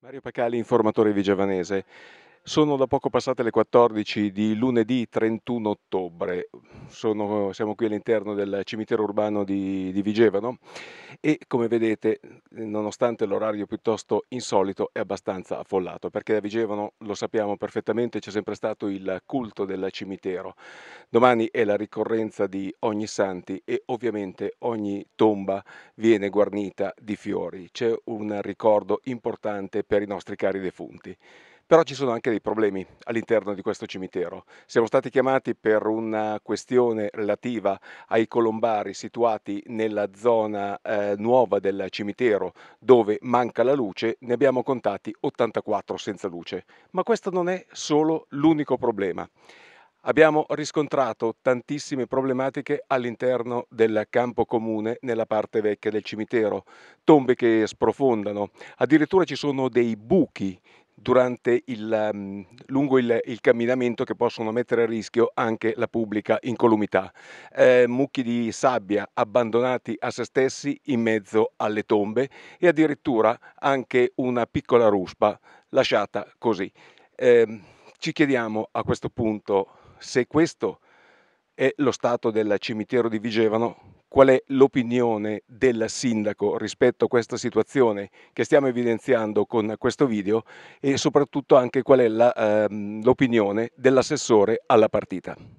Mario Pacali, informatore vigiavanese. Sono da poco passate le 14 di lunedì 31 ottobre, Sono, siamo qui all'interno del cimitero urbano di, di, Vigevano e come vedete nonostante l'orario piuttosto insolito è abbastanza affollato perché da Vigevano lo sappiamo perfettamente c'è sempre stato il culto del cimitero. Domani è la ricorrenza di ogni santi e ovviamente ogni tomba viene guarnita di fiori, c'è un ricordo importante per i nostri cari defunti. Però ci sono anche dei problemi all'interno di questo cimitero. Siamo stati chiamati per una questione relativa ai colombari situati nella zona eh, nuova del cimitero dove manca la luce, ne abbiamo contati 84 senza luce. Ma questo non è solo l'unico problema. Abbiamo riscontrato tantissime problematiche all'interno del campo comune nella parte vecchia del cimitero, tombe che sprofondano, addirittura ci sono dei buchi durante il, um, lungo il, il, camminamento che possono mettere a rischio anche la pubblica incolumità. Eh, mucchi di sabbia abbandonati a se stessi in mezzo alle tombe e addirittura anche una piccola ruspa lasciata così. Eh, ci chiediamo a questo punto se questo è lo stato del cimitero di Vigevano qual è l'opinione del sindaco rispetto a questa situazione che stiamo evidenziando con questo video e soprattutto anche qual è ehm, l'opinione dell'assessore alla partita.